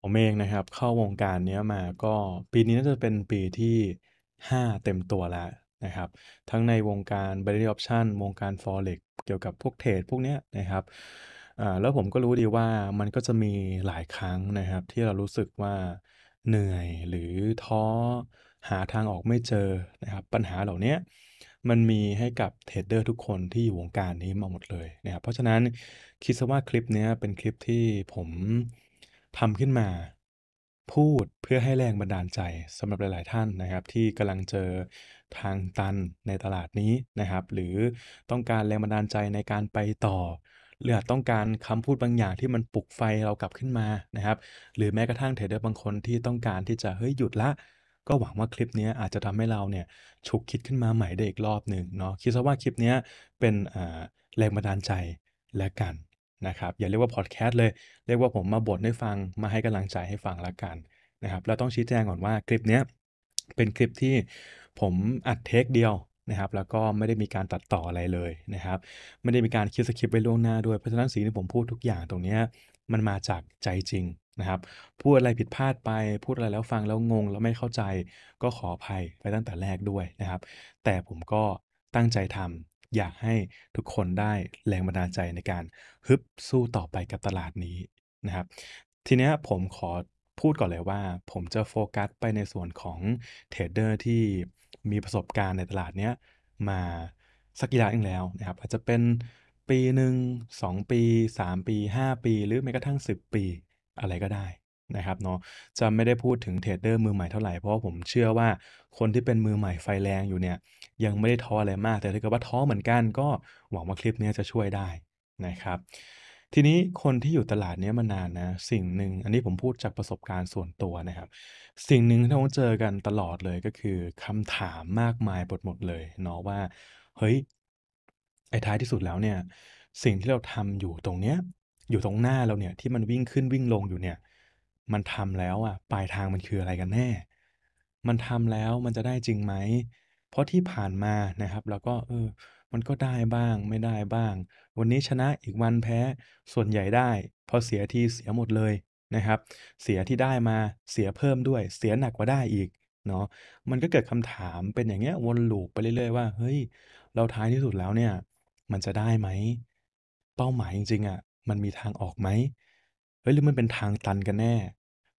ผมเองนะครับเข้าวงการเนี้ยมาก็ปีนี้น่าจะเป็นปีที่ 5 เต็มตัวแล้วนะครับทั้งในวงการ b ริ a r y option วงการ forex เกี่ยวกับพวกเทรดพวกเนี้ยนะครับอ่าแล้วผมก็รู้ดีว่ามันก็จะมีหลายครั้งนะครับ ที่เรารู้สึกว่าเหนื่อยหรือท้อ หาทางออกไม่เจอนะครับปัญหาเหล่านี้มันมีให้กับเทรดเดอร์ทุกคนที่อยู่ วงการนี้มาหมดเลยนะครับเพราะฉะนั้นคิดซะว่าคลิปนี้เป็นคลิปที่ผมทำขึ้นมา พูดเพื่อให้แรงบันดาลใจสำหรับหลายๆท่านนะครับ ที่กำลังเจอทางตันในตลาดนี้นะครับ หรือต้องการแรงบันดาลใจในการไปต่อ หรือต้องการคำพูดบางอย่างที่มันปลุกไฟเรากลับขึ้นมานะครับหรือแม้กระทั่งเทรดเดอร์บางคนที่ต้องการที่จะเฮ้ยหยุดละก็หวังว่าคลิปนี้อาจจะทำให้เราเนี่ยฉุกคิดขึ้นมาใหม่ได้อีกรอบหนึ่งเนาะคิดซะว่าคลิปนี้เป็นแรงบันดาลใจและกันนะครับอย่าเรียกว่าพอดแคสต์เลย เรียกว่าผมมาบทให้ฟังมาให้กำลังใจให้ฟังละกันนะครับเราต้องชี้แจงก่อนว่าคลิปนี้เป็นคลิปที่ผมอัดเทคเดียวนะครับ แล้วก็ไม่ได้มีการตัดต่ออะไรเลยนะครับไม่ได้มีการคิดสคริปต์ไว้ล่วงหน้าด้วยเพราะฉะนั้นสิ่งที่ผมพูดทุกอย่างตรงนี้ มันมาจากใจจริงนะครับ พูดอะไรผิดพลาดไป พูดอะไรแล้วฟังแล้วงงแล้วไม่เข้าใจก็ขออภัยไปตั้งแต่แรกด้วยนะครับ แต่ผมก็ตั้งใจทำอยากให้ทุกคนได้แรงบันดาลใจในการ ฮึบสู้ต่อไปกับตลาดนี้นะครับทีนี้ผมขอพูดก่อนเลยว่า ผมจะโฟกัสไปในส่วนของเทรดเดอร์ที่มีประสบการณ์ในตลาดนี้มาสักระยะหนึองแล้วนะครับอาจจะเป็นปีหนึ่ง2ปี 3 ปี 5 ปี หรือแม้กระทั่ง 10 ปีอะไรก็ได้นะครับเนาะจะไม่ได้พูดถึงเทรดเดอร์มือใหม่เท่าไหร่ เพราะผมเชื่อว่าคนที่เป็นมือใหม่ไฟแรงอยู่เนี่ยยังไม่ได้ท้ออะไรมากแต่ถ้าเกิดว่าท้อเหมือนกันก็หวังว่าคลิปนี้จะช่วยได้นะครับทีนี้คนที่อยู่ตลาดนี้มานานนะสิ่งหนึ่งอันนี้ผมพูดจากประสบการณ์ส่วนตัวนะครับ สิ่งหนึ่งที่เราเจอกันตลอดเลยก็คือคำถามมากมายหมดเลยเนาะว่าเฮ้ยไอ้ท้ายที่สุดแล้วเนี่ยสิ่งที่เราทำอยู่ตรงเนี้ยอยู่ตรงหน้าเราเนี่ยที่มันวิ่งขึ้นวิ่งลงอยู่เนี่ยมันทำแล้วอ่ะปลายทางมันคืออะไรกันแน่ มันทำแล้วมันจะได้จริงไหม เพราะที่ผ่านมานะครับแล้วก็เออ มันก็ได้บ้างไม่ได้บ้าง วันนี้ชนะอีกวันแพ้ ส่วนใหญ่ได้พอเสียทีเสียหมดเลยนะครับ เสียที่ได้มาเสียเพิ่มด้วย เสียหนักกว่าได้อีกเนาะ มันก็เกิดคำถามเป็นอย่างเงี้ย วนลูปไปเรื่อยๆว่า เฮ้ย เราท้ายที่สุดแล้วเนี่ย มันจะได้ไหม เป้าหมายจริงๆอะ่ะมันมีทางออกไหมเฮ้ยหรือมันเป็นทางตันกันแน่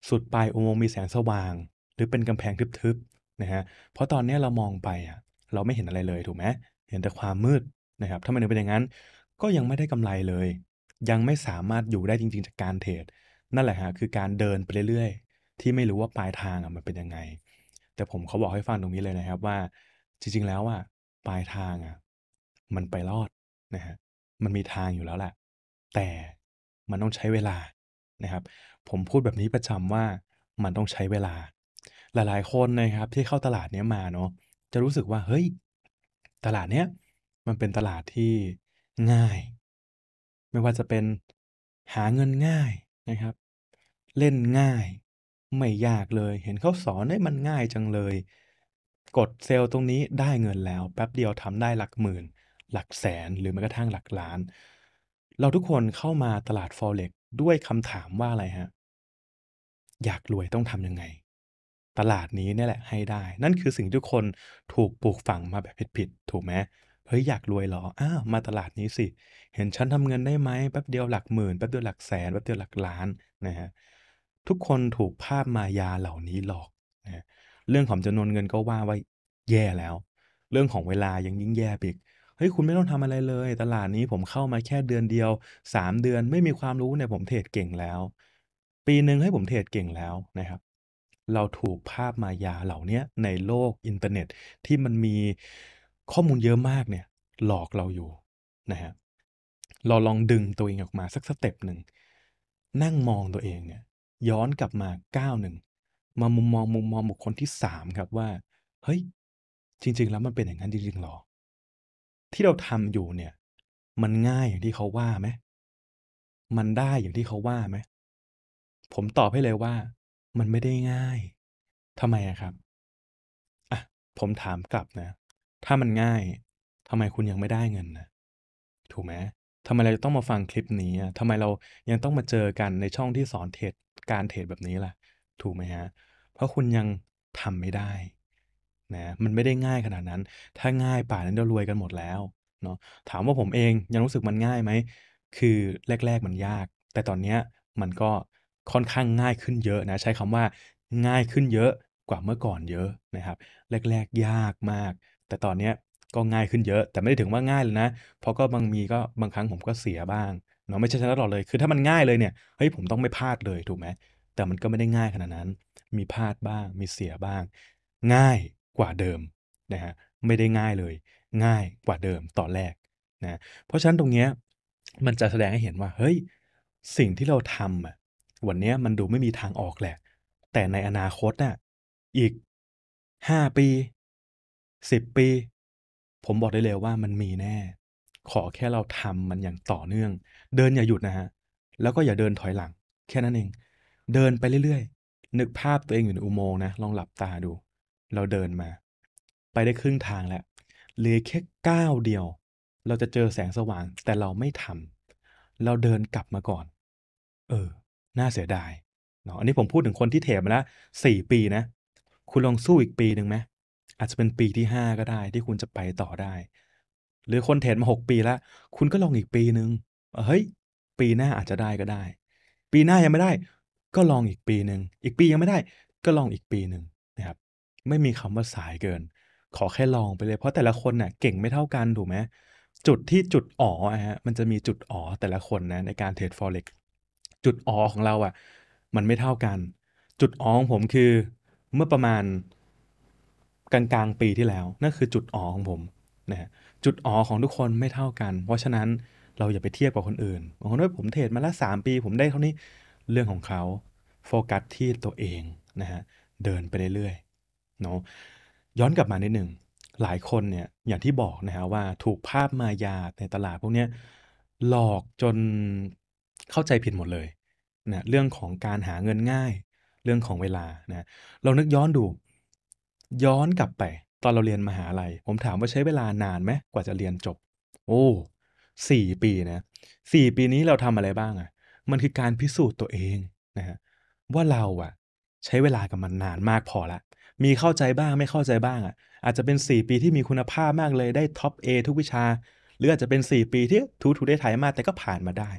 สุดปลายอุโมงค์มีแสงสว่าง หรือเป็นกำแพงทึบๆนะฮะเพราะตอนนี้เรามองไปอ่ะเราไม่เห็นอะไรเลยถูกไหมเห็นแต่ความมืดนะครับถ้ามันเป็นอย่างนั้น ก็ยังไม่ได้กำไรเลย ยังไม่สามารถอยู่ได้จริงๆจากการเทรดนั่นแหละฮะคือการเดินไปเรื่อย ๆ ที่ไม่รู้ว่าปลายทางอ่ะมันเป็นยังไง แต่ผมเขาบอกให้ฟังตรงนี้เลยนะครับว่า จริงๆแล้วอ่ะปลายทางอ่ะมันไปรอดนะฮะมันมีทางอยู่แล้วแหละ แต่มันต้องใช้เวลานะครับผมพูดแบบนี้ประจำว่ามันต้องใช้เวลา หลาย ๆคนนะครับที่เข้าตลาดเนี้ยมาเนาะจะรู้สึกว่าเฮ้ยตลาดเนี้ยมันเป็นตลาดที่ง่าย ไม่ว่าจะเป็นหาเงินง่ายนะครับ เล่นง่าย ไม่ยากเลย เห็นเขาสอนให้มันง่ายจังเลย กดเซลล์ตรงนี้ได้เงินแล้ว แป๊บเดียวทำได้หลักหมื่น หลักแสนหรือแม้กระทั่งหลักล้าน เราทุกคนเข้ามาตลาด Forex ด้วยคำถามว่าอะไรฮะอยากรวยต้องทำยังไง ตลาดนี้เนี่ยแหละให้ได้ นั่นคือสิ่งทุกคนถูกปลูกฝังมาแบบผิดๆถูกไหมเฮ้ย อยากรวยหรอ อ้าว มาตลาดนี้สิ เห็นฉันทำเงินได้ไหมแป๊บเดียวหลักหมื่น แป๊บเดียวหลักแสนแป๊บเดียวหลักล้านนะฮะทุกคนถูกภาพมายาเหล่านี้หลอกนะเรื่องของจำนวนเงินก็ว่าไว้ แย่แล้ว เรื่องของเวลายังยิ่งแย่ไปอีกเฮ้ย คุณไม่ต้องทำอะไรเลย ตลาดนี้ผมเข้ามาแค่เดือนเดียว 3 เดือนไม่มีความรู้เนี่ยผมเทรดเก่งแล้ว ปีหนึ่งให้ผมเทรดเก่งแล้วนะครับ เราถูกภาพมายาเหล่านี้ในโลกอินเทอร์เน็ตที่มันมีข้อมูลเยอะมากเนี่ย หลอกเราอยู่นะฮะเราลองดึงตัวเองออกมาสักสเต็ปหนึ่ง นั่งมองตัวเองเนี่ยย้อนกลับมาก้าวหนึ่ง มามุมมองมุมมองบุคคลที่สามครับว่า เฮ้ย จริงๆแล้วมันเป็นอย่างนั้นจริงๆหรอที่เราทำอยู่เนี่ย มันง่ายอย่างที่เขาว่าไหมมันได้อย่างที่เขาว่าไหมผมตอบให้เลยว่ามันไม่ได้ง่าย ทำไมอะครับอ่ะผมถามกลับนะถ้ามันง่าย ทำไมคุณยังไม่ได้เงินนะถูกไหมทำไมเราต้องมาฟังคลิปนี้อ่ะทำไมเรายังต้องมาเจอกันในช่องที่สอนเทรดการเทรดแบบนี้ล่ะ ถูกไหมฮะ เพราะคุณยังทำไม่ได้นะมันไม่ได้ง่ายขนาดนั้น ถ้าง่ายป่านนั้นเรารวยกันหมดแล้วเนาะถามว่าผมเองยังรู้สึกมันง่ายไหม คือแรก ๆ มันยาก แต่ตอนเนี้ยมันก็ค่อนข้างง่ายขึ้นเยอะนะ ใช้คำว่า ง่ายขึ้นเยอะกว่าเมื่อก่อนเยอะนะครับแรกๆยากมาก แต่ตอนเนี้ยก็ง่ายขึ้นเยอะแต่ไม่ได้ถึงว่าง่ายเลยนะ เพราะก็บางมีก็บางครั้งผมก็เสียบ้างเนาะไม่ใช่ชนะตลอดเลย คือถ้ามันง่ายเลยเนี่ยเฮ้ยผมต้องไม่พลาดเลยถูกไหมแต่มันก็ไม่ได้ง่ายขนาดนั้นมีพลาดบ้าง มีเสียบ้าง ง่ายกว่าเดิมนะฮะไม่ได้ง่ายเลย ง่ายกว่าเดิมตอนแรกนะเพราะฉะนั้นตรงเนี้ยมันจะแสดงให้เห็นว่าเฮ้ยสิ่งที่เราทำอ่ะวันนี้มันดูไม่มีทางออกแหละ แต่ในอนาคตน่ะอีกห้าปีสิบปี ผมบอกได้เลยว่ามันมีแน่ ขอแค่เราทำมันอย่างต่อเนื่อง เดินอย่าหยุดนะฮะแล้วก็อย่าเดินถอยหลัง แค่นั้นเองเดินไปเรื่อยๆ นึกภาพตัวเองอยู่ในอุโมงค์นะลองหลับตาดูเราเดินมา ไปได้ครึ่งทางแล้วเหลือแค่ก้าวเดียว เราจะเจอแสงสว่าง แต่เราไม่ทำเราเดินกลับมาก่อน เออ น่าเสียดายเนาะอันนี้ผมพูดถึงคนที่เทมาแล้วสี่ปีนะ คุณลองสู้อีกปีหนึ่งไหมอาจจะเป็นปีที่ห้าก็ได้ที่คุณจะไปต่อได้ หรือคนเทมมาหกปีแล้ว คุณก็ลองอีกปีหนึ่งเฮ้ย ปีหน้าอาจจะได้ก็ได้ ปีหน้ายังไม่ได้ ก็ลองอีกปีหนึ่งอีกปียังไม่ได้ก็ลองอีกปีหนึ่งนะครับไม่มีคำว่าสายเกิน ขอแค่ลองไปเลย เพราะแต่ละคนเนี่ยเก่งไม่เท่ากันถูกไหมจุดที่จุดอ๋อฮะ มันจะมีจุดอ๋อแต่ละคนนะในการเทรดฟอเร็กจุดอ๋อของเราอ่ะ มันไม่เท่ากัน จุดอ๋อของผมคือเมื่อประมาณกลางกลางปีที่แล้วนั่นคือจุดอ๋อของผมนะฮะจุดอ๋อของทุกคนไม่เท่ากัน เพราะฉะนั้นเราอย่าไปเทียบกับคนอื่นบางคนว่าผมเทรดมาแล้วสามปีผมได้เท่านี้ เรื่องของเขาโฟกัสที่ตัวเองนะฮะ เดินไปเรื่อยๆเนาะย้อนกลับมานิดหนึ่งหลายคนเนี่ยอย่างที่บอกนะฮะว่าถูกภาพมายาในตลาดพวกนี้หลอกจนเข้าใจผิดหมดเลยนะเรื่องของการหาเงินง่าย เรื่องของเวลานะเรานึกย้อนดู ย้อนกลับไป ตอนเราเรียนมหาลัยผมถามว่าใช้เวลานานไหมกว่าจะเรียนจบ โอ้สี่ปีนะสี่ปีนี้เราทำอะไรบ้างอะ่ะมันคือการพิสูจน์ตัวเองนะฮะว่าเราอะ่ะใช้เวลากับมันนานมากพอละมีเข้าใจบ้างไม่เข้าใจบ้างอ่ะอาจจะเป็น 4 ปีที่มีคุณภาพมากเลยได้ท็อป A ทุกวิชา หรืออาจจะเป็น 4 ปีที่ทูทูได้ถ่ายมากแต่ก็ผ่านมาได้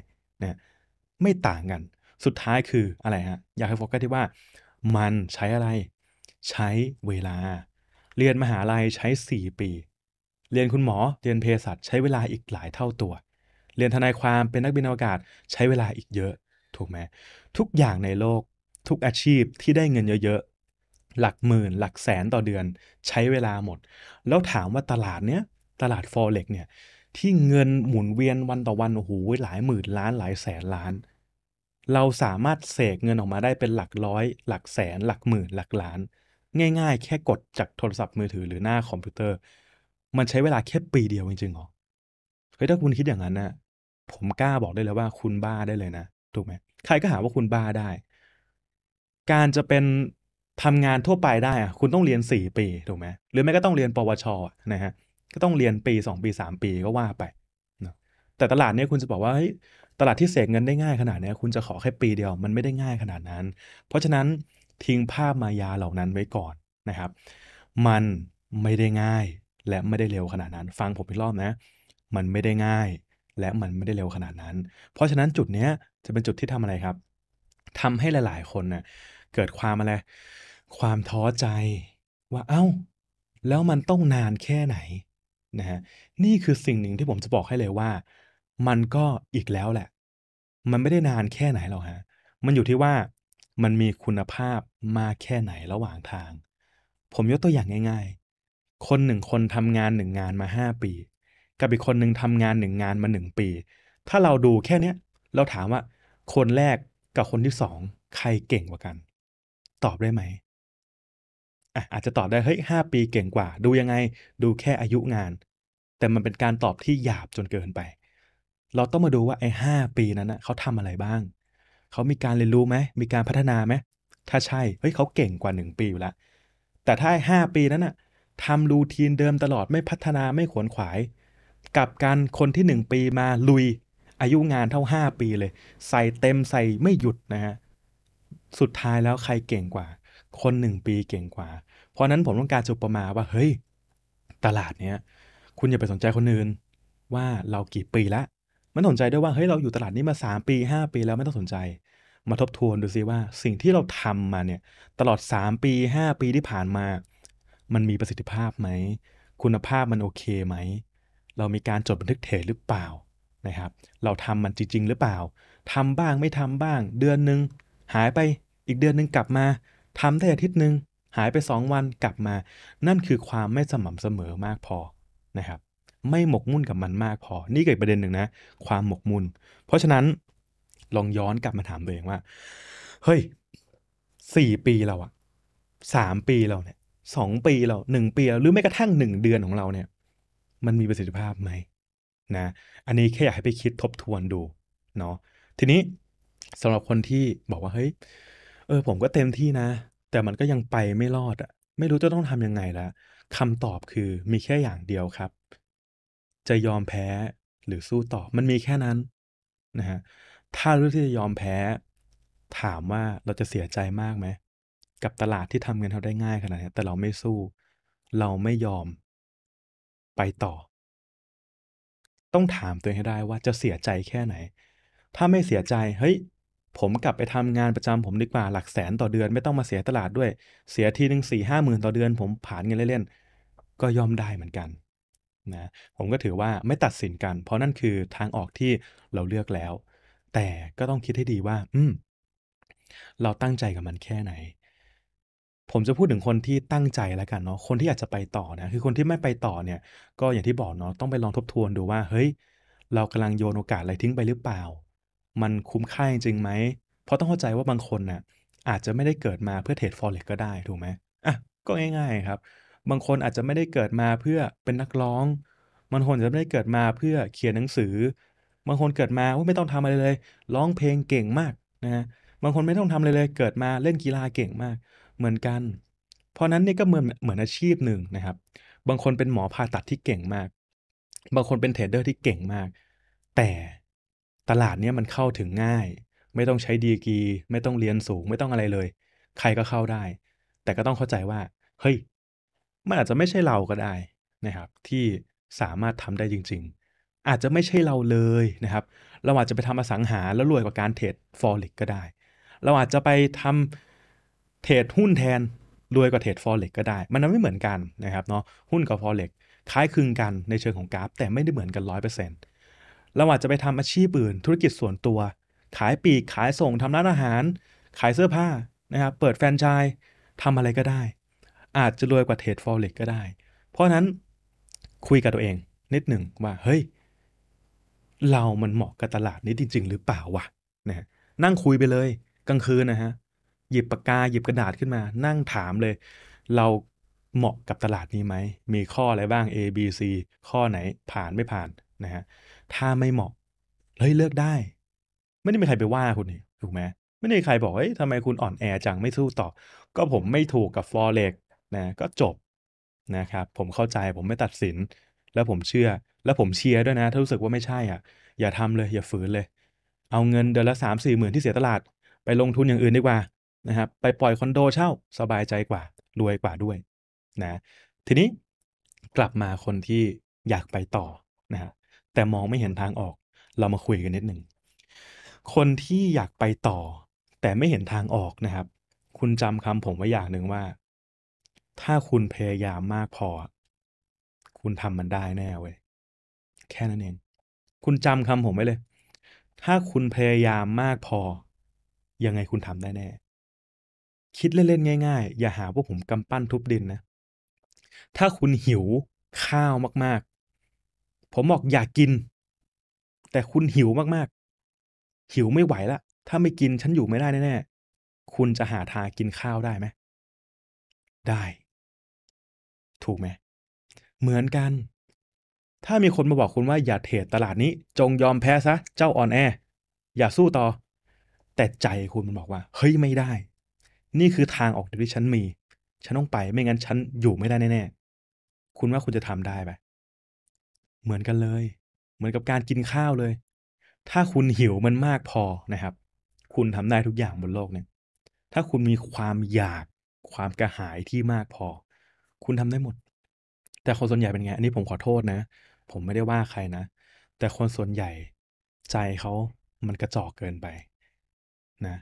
นะไม่ต่างกันสุดท้ายคืออะไรฮะอยากให้โฟกัสที่ว่า มันใช้อะไร ใช้เวลา เรียนมหาลัยใช้ 4 ปี เรียนคุณหมอเรียนเภสัชใช้เวลาอีกหลายเท่าตัว เรียนทนายความเป็นนักบินอวกาศใช้เวลาอีกเยอะ ถูกไหมทุกอย่างในโลก ทุกอาชีพที่ได้เงินเยอะหลักหมื่นหลักแสนต่อเดือน ใช้เวลาหมด แล้วถามว่าตลาดเนี้ยตลาดฟอเร็กเนี่ย ที่เงินหมุนเวียนวันต่อวันโอ้โหหลายหมื่นล้าน หลายแสนล้าน เราสามารถเสกเงินออกมาได้เป็นหลักร้อย หลักแสนหลักหมื่น หลักล้าน ง่ายๆแค่กดจากโทรศัพท์มือถือหรือหน้าคอมพิวเตอร์ มันใช้เวลาแค่ปีเดียวจริงๆหรอเฮ้ยถ้าคุณคิดอย่างนั้นนะผมกล้าบอกได้เลยว่าคุณบ้าได้เลยนะถูกไหมใครก็หาว่าคุณบ้าได้ การจะเป็นทำงานทั่วไปได้อะคุณต้องเรียน 4 ปีถูกไหมหรือไม่ก็ต้องเรียนปวชนะฮะก็ต้องเรียนปี 2 ปี 3 ปีก็ว่าไปนะแต่ตลาดเนี้ยคุณจะบอกว่าเฮ้ยตลาดที่เสกเงินได้ง่ายขนาดนี้คุณจะขอแค่ปีเดียว มันไม่ได้ง่ายขนาดนั้น เพราะฉะนั้นทิ้งภาพมายาเหล่านั้นไว้ก่อนนะครับ มันไม่ได้ง่ายและไม่ได้เร็วขนาดนั้น ฟังผมอีกรอบนะมันไม่ได้ง่าย และมันไม่ได้เร็วขนาดนั้น เพราะฉะนั้นจุดเนี้ยจะเป็นจุดที่ทำอะไรครับ ทำให้หลาย ๆคนนะ่ะเกิดความอะไรความท้อใจว่าเอา้า แล้วมันต้องนานแค่ไหนนะฮะนี่คือสิ่งหนึ่งที่ผมจะบอกให้เลยว่า มันก็อีกแล้วแหละ มันไม่ได้นานแค่ไหนหรอกฮะ มันอยู่ที่ว่ามันมีคุณภาพมากแค่ไหนระหว่างทาง ผมยกตัวอย่างง่าย ๆ คนหนึ่งคนทำงานหนึ่งงานมาห้าปี กับอีกคนหนึ่งทำงานหนึ่งงานมาหนึ่งปี ถ้าเราดูแค่เนี้ย เราถามว่าคนแรกกับคนที่สองใครเก่งกว่ากัน ตอบได้ไหมอาจจะตอบได้เฮ้ยหปีเก่งกว่า ดูยังไง ดูแค่อายุงาน แต่มันเป็นการตอบที่หยาบจนเกินไป เราต้องมาดูว่าไอ้หปีนั้นนะเขาทำอะไรบ้าง เขามีการเรียนรู้ไหมมีการพัฒนาไหมถ้าใช่ เฮ้ยเขาเก่งกว่า 1 ปีอยู่ละ แต่ถ้าอ้าปีนั้นน่ะทำรูทีนเดิมตลอดไม่พัฒนาไม่ขวนขวาย กับการคนที่ 1 ปีมาลุย อายุงานเท่า 5 ปีเลย ใส่เต็มใส่ไม่หยุดนะฮะ สุดท้ายแล้วใครเก่งกว่าคนหนึ่งปีเก่งกว่า เพราะนั้นผมต้องการจุประมาว่าเฮ้ยตลาดเนี้ยคุณอย่าไปสนใจคนอื่นว่าเรากี่ปีละ มันสนใจด้วยว่าเฮ้ยเราอยู่ตลาดนี้มา 3 ปี 5 ปีแล้วไม่ต้องสนใจ มาทบทวนดูซิว่าสิ่งที่เราทำมาเนี่ยตลอด 3 ปี 5 ปีที่ผ่านมา มันมีประสิทธิภาพไหมคุณภาพมันโอเคไหมเรามีการจดบันทึกเทรดหรือเปล่านะครับ เราทำมันจริงๆหรือเปล่า ทำบ้างไม่ทำบ้าง เดือนหนึ่งหายไปอีกเดือนหนึ่งกลับมาทำได้อาทิตย์หนึ่งหายไป 2 วันกลับมา นั่นคือความไม่สม่ำเสมอมากพอนะครับ ไม่หมกมุ่นกับมันมากพอนี่เกิดประเด็นหนึ่งนะ ความหมกมุ่นเพราะฉะนั้นลองย้อนกลับมาถามตัวเองว่าเฮ้ยสี่ปีเราอะสามปีเราเนี่ยสองปีเราหนึ่งปีเราหรือแม้กระทั่งหนึ่งเดือนของเราเนี่ยมันมีประสิทธิภาพไหมนะอันนี้แค่อยากให้ไปคิดทบทวนดูเนาะทีนี้สำหรับคนที่บอกว่าเฮ้ยเออผมก็เต็มที่นะ แต่มันก็ยังไปไม่รอดอ่ะไม่รู้จะต้องทำยังไงละคำตอบคือมีแค่อย่างเดียวครับ จะยอมแพ้หรือสู้ต่อ มันมีแค่นั้นนะฮะถ้าเลือกที่จะยอมแพ้ ถามว่าเราจะเสียใจมากไหมกับตลาดที่ทำเงินเขาได้ง่ายขนาดนี้ แต่เราไม่สู้ เราไม่ยอม ไปต่อต้องถามตัวเองให้ได้ว่าจะเสียใจแค่ไหน ถ้าไม่เสียใจเฮ้ยผมกลับไปทำงานประจำผมดีกว่าหลักแสนต่อเดือน ไม่ต้องมาเสียตลาดด้วย เสียทีหนึ่งสี่ห้าหมื่นต่อเดือนผมผ่านเงินเล่นๆก็ยอมได้เหมือนกันนะผมก็ถือว่าไม่ตัดสินกัน เพราะนั่นคือทางออกที่เราเลือกแล้ว แต่ก็ต้องคิดให้ดีว่า อืมเราตั้งใจกับมันแค่ไหน ผมจะพูดถึงคนที่ตั้งใจแล้วกันเนาะคนที่อยากจะไปต่อนะคือคนที่ไม่ไปต่อเนี่ยก็อย่างที่บอกเนาะต้องไปลองทบทวนดูว่า เฮ้ย เรากำลังโยนโอกาสอะไรทิ้งไปหรือเปล่ามันคุ้มค่าจริงไหม เพราะต้องเข้าใจว่าบางคนนะ่ะอาจจะไม่ได้เกิดมาเพื่อเทรดฟอเร็กก็ได้ถูกไหมอ่ะ ก็ง่าย ๆครับ บางคนอาจจะไม่ได้เกิดมาเพื่อเป็นนักร้อง บางคนจะไม่ได้เกิดมาเพื่อเขียนหนังสือ บางคนเกิดมาว่าไม่ต้องทำอะไรเลย ร้องเพลงเก่งมากนะ บางคนไม่ต้องทำอะไรเลยเกิดมาเล่นกีฬาเก่งมาก เหมือนกัน เพราะนั้นนี่ก็เหมือนเหมือนอาชีพหนึ่งนะครับ บางคนเป็นหมอผ่าตัดที่เก่งมาก บางคนเป็นเทรดเดอร์ที่เก่งมาก แต่ตลาดเนี้ยมันเข้าถึงง่าย ไม่ต้องใช้ดีกีไม่ต้องเรียนสูงไม่ต้องอะไรเลย ใครก็เข้าได้ แต่ก็ต้องเข้าใจว่าเฮ้ยมันอาจจะไม่ใช่เราก็ได้นะครับที่สามารถทำได้จริง ๆ อาจจะไม่ใช่เราเลยนะครับเราอาจจะไปทำอสังหาแล้วรวยกว่าการเทรดฟอเร็กก็ได้ เราอาจจะไปทำเทรดหุ้นแทน รวยกว่าเทรดฟอเร็กก็ได้มันไม่เหมือนกันนะครับเนาะหุ้นกับฟอเร็กคล้ายคลึงกันในเชิงของกราฟ แต่ไม่ได้เหมือนกันร้อยเปอร์เซ็นต์เราอาจจะไปทำอาชีพอื่นธุรกิจส่วนตัว ขายปีกขายส่งทำร้านอาหาร ขายเสื้อผ้านะครับเปิดแฟรนไชส์ทำอะไรก็ได้ อาจจะรวยกว่าเทรดฟอเร็กก็ได้ เพราะนั้นคุยกับตัวเอง นิดหนึ่งว่าเฮ้ยเรามันเหมาะกับตลาดนี้จริงๆ หรือเปล่าวะนะนั่งคุยไปเลย กลางคืนนะฮะหยิบปากกาหยิบกระดาษขึ้นมา นั่งถามเลย เราเหมาะกับตลาดนี้ไหม มีข้ออะไรบ้าง A B C ข้อไหนผ่านไม่ผ่านนะฮะถ้าไม่เหมาะเฮ้ยเลิกได้ ไม่ได้มีใครไปว่าคุณนี่ถูกไหมไม่ได้ใครบอกเฮ้ยทำไมคุณอ่อนแอจังไม่สู้ต่อก็ผมไม่ถูกกับฟรอเร็กนะก็จบนะครับผมเข้าใจผมไม่ตัดสิน แล้วผมเชื่อ แล้วผมเชียร์ด้วยนะถ้ารู้สึกว่าไม่ใช่อ่ะ อย่าทำเลย อย่าฝืนเลย เอาเงินเดือนละสามสี่หมื่นที่เสียตลาด ไปลงทุนอย่างอื่นดีกว่านะครับไปปล่อยคอนโดเช่า สบายใจกว่า รวยกว่าด้วยนะทีนี้กลับมาคนที่อยากไปต่อนะฮะแต่มองไม่เห็นทางออก เรามาคุยกันนิดหนึ่ง คนที่อยากไปต่อ แต่ไม่เห็นทางออกนะครับ คุณจำคำผมไว้อย่างหนึ่งว่า ถ้าคุณพยายามมากพอ คุณทำมันได้แน่เว้ย แค่นั้นเอง คุณจำคำผมไว้เลย ถ้าคุณพยายามมากพอ ยังไงคุณทำได้แน่ คิดเล่นๆง่าย ๆ อย่าหาพวกผมกำปั้นทุบดินนะ ถ้าคุณหิวข้าวมากผมบอกอยากกิน แต่คุณหิวมากๆ หิวไม่ไหวละ ถ้าไม่กินฉันอยู่ไม่ได้แน่ๆ คุณจะหาทางกินข้าวได้ไหมได้ ถูกไหมเหมือนกัน ถ้ามีคนมาบอกคุณว่าอย่าเทรดตลาดนี้ จงยอมแพ้ซะ เจ้าอ่อนแอ อย่าสู้ต่อ แต่ใจคุณมันบอกว่าเฮ้ยไม่ได้ นี่คือทางออกที่ฉันมี ฉันต้องไปไม่งั้นฉันอยู่ไม่ได้แน่ๆ คุณว่าคุณจะทำได้ไหมเหมือนกันเลย เหมือนกับการกินข้าวเลย ถ้าคุณหิวมันมากพอนะครับ คุณทำได้ทุกอย่างบนโลกเนี่ย ถ้าคุณมีความอยากความกระหายที่มากพอ คุณทำได้หมด แต่คนส่วนใหญ่เป็นไง อันนี้ผมขอโทษนะ ผมไม่ได้ว่าใครนะ แต่คนส่วนใหญ่ ใจเขามันกระจอกเกินไปนะ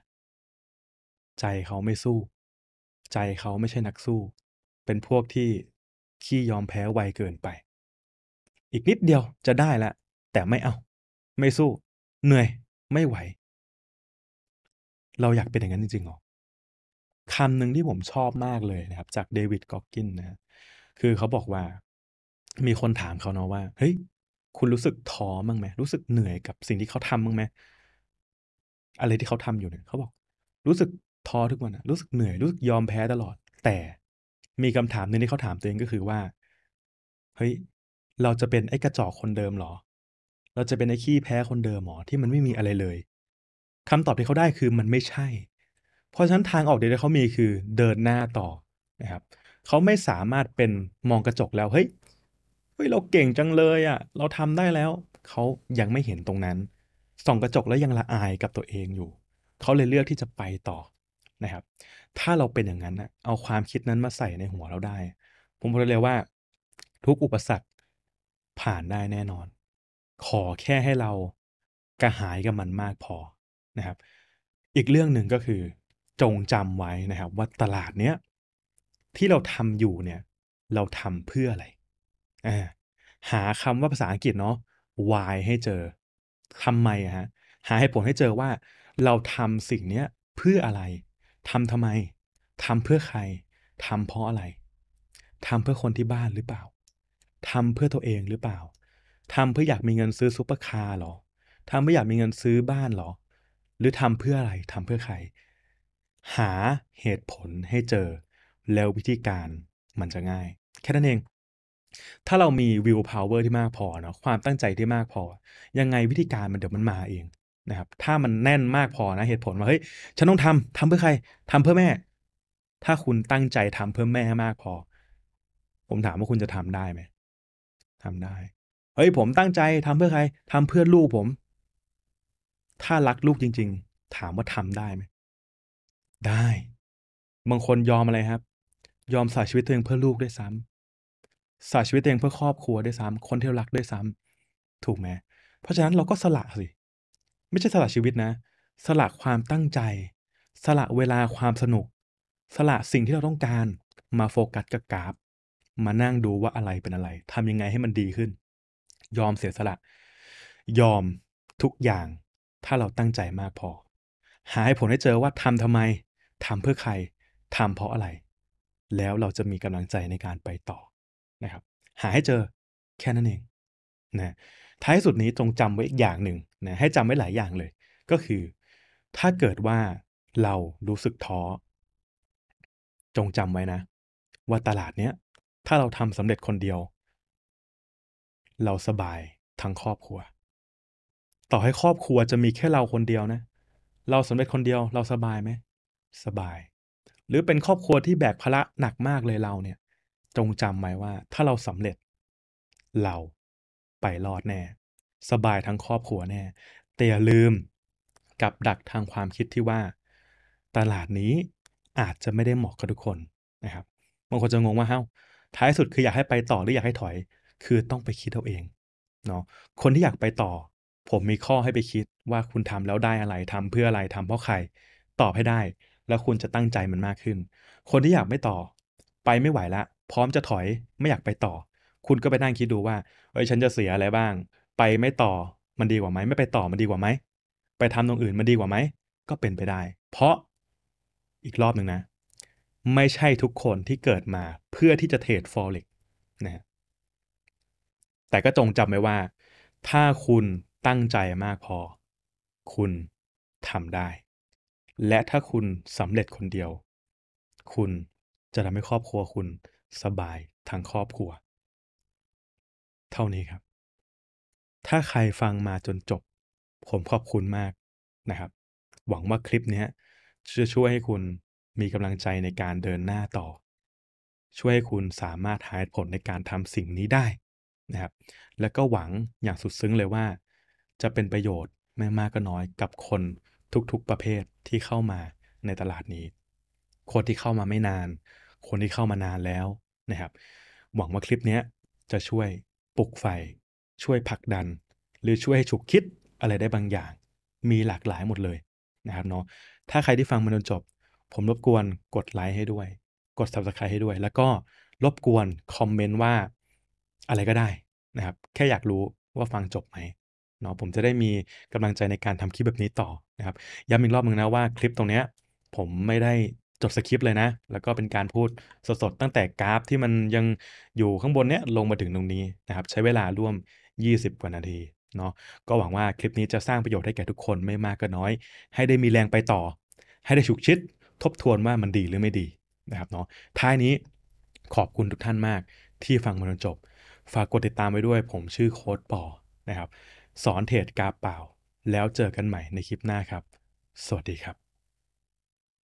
ใจเขาไม่สู้ ใจเขาไม่ใช่นักสู้ เป็นพวกที่ขี้ยอมแพ้ไวเกินไปอีกนิดเดียวจะได้ละ แต่ไม่เอา ไม่สู้ เหนื่อย ไม่ไหว เราอยากเป็นอย่างนั้นจริงๆหรอคำหนึ่งที่ผมชอบมากเลยนะครับ จากเดวิดกอกกินนะคือเขาบอกว่า มีคนถามเขาเนาะว่า เฮ้ยคุณรู้สึกท้อมั้งไหมรู้สึกเหนื่อยกับสิ่งที่เขาทำมั้งไหมอะไรที่เขาทำอยู่เนี่ยเขาบอก รู้สึกท้อทุกวันนะรู้สึกเหนื่อยรู้สึกยอมแพ้ตลอด แต่มีคำถามหนึ่งที่เขาถามตัวเองก็คือว่าเฮ้ยเราจะเป็นไอ้กระจอกคนเดิมหรอ เราจะเป็นไอ้ขี้แพ้คนเดิมหรอที่มันไม่มีอะไรเลย คำตอบที่เขาได้คือมันไม่ใช่ เพราะฉะนั้นทางออกเดียวที่เขามีคือเดินหน้าต่อนะครับ เขาไม่สามารถเป็นมองกระจกแล้วเฮ้ย เฮ้ยเราเก่งจังเลยอะ่ะเราทำได้แล้ว เขายังไม่เห็นตรงนั้น ส่องกระจกแล้วยังละอายกับตัวเองอยู่ เขาเลยเลือกที่จะไปต่อนะครับ ถ้าเราเป็นอย่างนั้นนะเอาความคิดนั้นมาใส่ในหัวเราได้ ผมบอกเลยว่า ทุกอุปสรรคผ่านได้แน่นอน ขอแค่ให้เรากระหายกับมันมากพอนะครับ อีกเรื่องหนึ่งก็คือ จงจำไว้นะครับ ว่าตลาดเนี้ย ที่เราทำอยู่เนี่ย เราทำเพื่ออะไร อ่าหาคำว่าภาษาอังกฤษเนาะ why ให้เจอทำไมฮะหาให้ผลให้เจอว่า เราทำสิ่งเนี้ยเพื่ออะไร ทำทำไมทำเพื่อใคร ทำเพราะอะไร ทำเพื่อคนที่บ้านหรือเปล่าทำเพื่อตัวเองหรือเปล่าทำเพื่ออยากมีเงินซื้อซุปเปอร์คาร์หรอ ทำเพื่ออยากมีเงินซื้อบ้านหรอ หรือทำเพื่ออะไรทำเพื่อใคร หาเหตุผลให้เจอ แล้ววิธีการมันจะง่าย แค่นั้นเอง ถ้าเรามีวิวพาวเวอร์ที่มากพอเนาะ ความตั้งใจที่มากพอ ยังไงวิธีการมันเดี๋ยวมันมาเองนะครับ ถ้ามันแน่นมากพอนะเหตุผลว่าเฮ้ยฉันต้องทำ ทำเพื่อใคร ทำเพื่อแม่ ถ้าคุณตั้งใจทำเพื่อแม่มากพอ ผมถามว่าคุณจะทำได้ไหมทำได้ เฮ้ยผมตั้งใจทำเพื่อใครทำเพื่อลูกผม ถ้ารักลูกจริงๆ ถามว่าทำได้ไหม ได้ บางคนยอมอะไรครับ ยอมสละชีวิตตัวเองเพื่อลูกด้วยซ้ำสละชีวิตตัวเองเพื่อครอบครัวด้วยซ้ำคนที่เรารักด้วยซ้ำ ถูกไหม เพราะฉะนั้นเราก็สละสิ ไม่ใช่สละชีวิตนะ สละความตั้งใจ สละเวลาความสนุก สละสิ่งที่เราต้องการ มาโฟกัสกับกราฟมานั่งดูว่าอะไรเป็นอะไร ทำยังไงให้มันดีขึ้น ยอมเสียสละ ยอมทุกอย่าง ถ้าเราตั้งใจมากพอ หาให้ผลให้เจอว่าทำทำไม ทำเพื่อใครทำเพราะอะไร แล้วเราจะมีกำลังใจในการไปต่อนะครับ หาให้เจอแค่นั้นเองนะ ท้ายสุดนี้จงจำไว้อีกอย่างหนึ่งนะ ให้จำไว้หลายอย่างเลย ก็คือถ้าเกิดว่าเรารู้สึกท้อ จงจำไว้นะว่าตลาดเนี้ยถ้าเราทำสำเร็จคนเดียว เราสบายทั้งครอบครัว ต่อให้ครอบครัวจะมีแค่เราคนเดียวนะ เราสำเร็จคนเดียวเราสบายไหม สบาย หรือเป็นครอบครัวที่แบกภาระหนักมากเลยเราเนี่ยจงจำไว้ว่าถ้าเราสำเร็จ เราไปรอดแน่สบายทั้งครอบครัวแน่แต่อย่าลืม กับดักทางความคิดที่ว่า ตลาดนี้อาจจะไม่ได้เหมาะกับทุกคนนะครับบางคนจะงงว่าเฮ้าท้ายสุดคืออยากให้ไปต่อหรืออยากให้ถอย คือต้องไปคิดเอาเองเนาะคนที่อยากไปต่อ ผมมีข้อให้ไปคิดว่าคุณทำแล้วได้อะไรทำเพื่ออะไรทำเพราะใครตอบให้ได้ แล้วคุณจะตั้งใจมันมากขึ้น คนที่อยากไม่ต่อ ไปไม่ไหวละ พร้อมจะถอย ไม่อยากไปต่อ คุณก็ไปนั่งคิดดูว่าเอ้ยฉันจะเสียอะไรบ้าง ไปไม่ต่อ มันดีกว่าไหมไม่ไปต่อมันดีกว่าไหมไปทำตรงอื่นมันดีกว่าไหมก็เป็นไปได้ เพราะอีกรอบหนึ่งนะไม่ใช่ทุกคนที่เกิดมาเพื่อที่จะเทรดฟอเร็กนะแต่ก็จงจำไว้ว่า ถ้าคุณตั้งใจมากพอ คุณทำได้ และถ้าคุณสำเร็จคนเดียว คุณจะทำให้ครอบครัวคุณสบายทางครอบครัว เท่านี้ครับ ถ้าใครฟังมาจนจบ ผมขอบคุณมากนะครับ หวังว่าคลิปนี้จะช่วยให้คุณมีกำลังใจในการเดินหน้าต่อ ช่วยคุณสามารถหายผลในการทำสิ่งนี้ได้นะครับและก็หวังอย่างสุดซึ้งเลยว่า จะเป็นประโยชน์ไม่มากก็น้อยกับคนทุกๆประเภทที่เข้ามาในตลาดนี้ คนที่เข้ามาไม่นาน คนที่เข้ามานานแล้วนะครับ หวังว่าคลิปนี้จะช่วยปลุกไฟ ช่วยผลักดัน หรือช่วยให้ฉุกคิดอะไรได้บางอย่าง มีหลากหลายหมดเลยนะครับเนาะถ้าใครที่ฟังมาจนจบผมรบกวนกดไลค์ให้ด้วย กด Subscribe ให้ด้วย แล้วก็ รบกวนคอมเมนต์ว่าอะไรก็ได้นะครับแค่อยากรู้ว่าฟังจบไหมเนาะผมจะได้มีกำลังใจในการทำคลิปแบบนี้ต่อนะครับย้ำอีกรอบหนึ่งนะว่าคลิปตรงเนี้ยผมไม่ได้จดสคริปต์เลยนะ แล้วก็เป็นการพูดสดๆ ตั้งแต่กราฟที่มันยังอยู่ข้างบนเนี้ยลงมาถึงตรงนี้นะครับใช้เวลาร่วม 20 กว่านาทีเนาะก็หวังว่าคลิปนี้จะสร้างประโยชน์ให้แก่ทุกคนไม่มากก็น้อย ให้ได้มีแรงไปต่อ ให้ได้ฉุกชิดทบทวนว่ามันดีหรือไม่ดีนะครับเนาะท้ายนี้ขอบคุณทุกท่านมาก ที่ฟังมาจนจบ ฝากกดติดตามไว้ด้วย ผมชื่อโค้ดปอนะครับ สอนเทรดกาเปล่าแล้วเจอกันใหม่ในคลิปหน้าครับ สวัสดีครับ